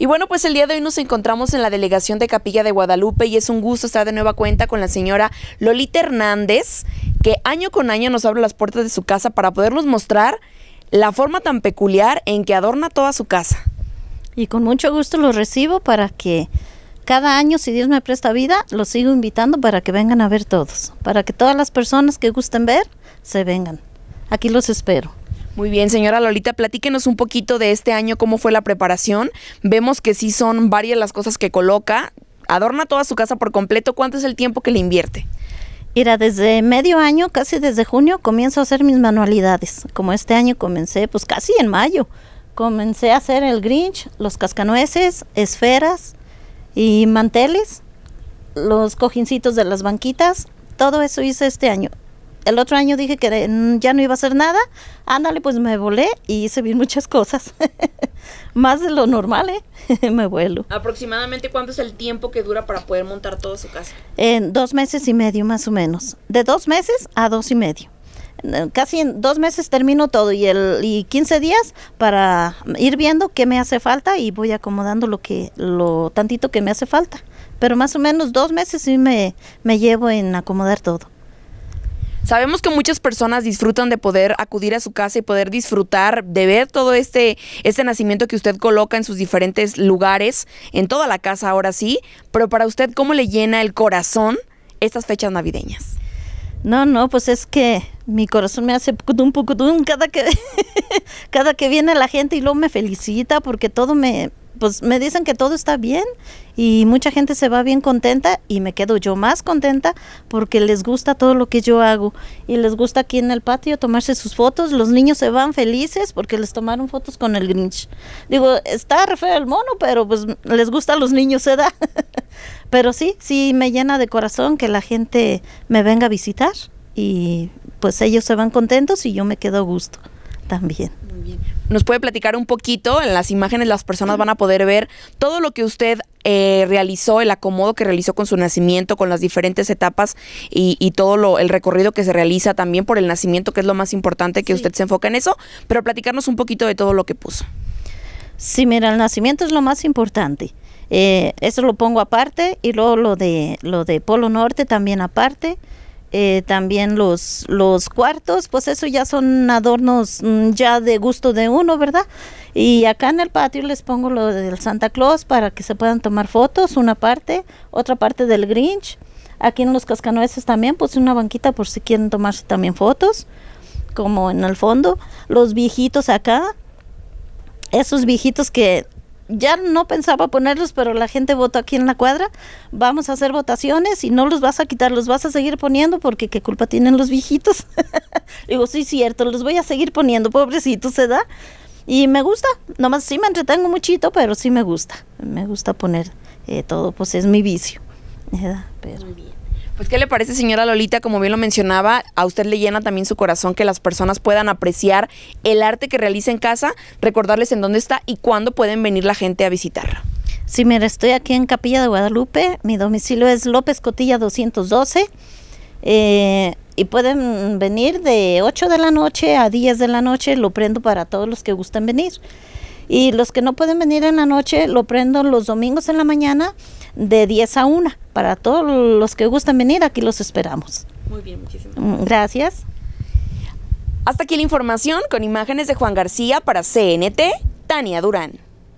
Y bueno, pues el día de hoy nos encontramos en la delegación de Capilla de Guadalupe y es un gusto estar de nueva cuenta con la señora Lolita Hernández, que año con año nos abre las puertas de su casa para podernos mostrar la forma tan peculiar en que adorna toda su casa. Y con mucho gusto los recibo para que cada año, si Dios me presta vida, los sigo invitando para que vengan a ver todos, para que todas las personas que gusten ver se vengan. Aquí los espero. Muy bien, señora Lolita, platíquenos un poquito de este año, cómo fue la preparación. Vemos que sí son varias las cosas que coloca. Adorna toda su casa por completo. ¿Cuánto es el tiempo que le invierte? Mira, desde medio año, casi desde junio, comienzo a hacer mis manualidades. Como este año comencé, pues casi en mayo, comencé a hacer el Grinch, los cascanueces, esferas y manteles, los cojincitos de las banquitas. Todo eso hice este año el otro año dije que mm, ya no iba a hacer nada. Ándale, pues me volé y hice bien muchas cosas. Más de lo normal, ¿eh? me vuelo. ¿Aproximadamente cuánto es el tiempo que dura para poder montar toda su casa? En dos meses y medio, más o menos. De dos meses a dos y medio. Casi en dos meses termino todo y, el, 15 días para ir viendo qué me hace falta y voy acomodando lo que lo tantito que me hace falta. Pero más o menos dos meses sí me, me llevo en acomodar todo. Sabemos que muchas personas disfrutan de poder acudir a su casa y poder disfrutar de ver todo este, este nacimiento que usted coloca en sus diferentes lugares, en toda la casa ahora sí, pero para usted, ¿cómo le llena el corazón estas fechas navideñas? No, no, pues es que mi corazón me hace pucutum, pucutum cada que, cada que viene la gente y luego me felicita porque todo me, pues me dicen que todo está bien y mucha gente se va bien contenta y me quedo yo más contenta porque les gusta todo lo que yo hago y les gusta aquí en el patio tomarse sus fotos, los niños se van felices porque les tomaron fotos con el Grinch. Digo, está re feo el mono, pero pues les gusta a los niños, se da. pero sí, sí me llena de corazón que la gente me venga a visitar y pues ellos se van contentos y yo me quedo a gusto también. Nos puede platicar un poquito, en las imágenes las personas van a poder ver todo lo que usted eh, realizó, el acomodo que realizó con su nacimiento, con las diferentes etapas y, todo lo, el recorrido que se realiza también por el nacimiento, que es lo más importante que usted se enfoca en eso, pero platicarnos un poquito de todo lo que puso. Sí, mira, el nacimiento es lo más importante. Eh, eso lo pongo aparte y luego lo de, lo de Polo Norte también aparte. Eh, también los, los cuartos, pues eso ya son adornos mm, ya de gusto de uno, ¿verdad? Y acá en el patio les pongo lo del Santa Claus para que se puedan tomar fotos, una parte, otra parte del Grinch. Aquí en los cascanueces también puse una banquita por si quieren tomarse también fotos, como en el fondo. Los viejitos acá, esos viejitos que ya no pensaba ponerlos, pero la gente votó aquí en la cuadra, vamos a hacer votaciones y no los vas a quitar, los vas a seguir poniendo porque qué culpa tienen los viejitos. Digo, sí, cierto, los voy a seguir poniendo, pobrecitos, se da. Y me gusta, nomás sí me entretengo muchito, pero sí me gusta, me gusta poner eh, todo, pues es mi vicio. Eh, pero... Muy bien. Pues, ¿qué le parece, señora Lolita? Como bien lo mencionaba, a usted le llena también su corazón que las personas puedan apreciar el arte que realiza en casa, recordarles en dónde está y cuándo pueden venir la gente a visitar. Sí, mira, estoy aquí en Capilla de Guadalupe. Mi domicilio es López Cotilla 212. Eh, y pueden venir de 8 de la noche a 10 de la noche. Lo prendo para todos los que gusten venir. Y los que no pueden venir en la noche, lo prendo los domingos en la mañana de 10 a 1. Para todos los que gustan venir, aquí los esperamos. Muy bien, muchísimas mm, gracias. gracias. Hasta aquí la información con imágenes de Juan García para CNT, Tania Durán.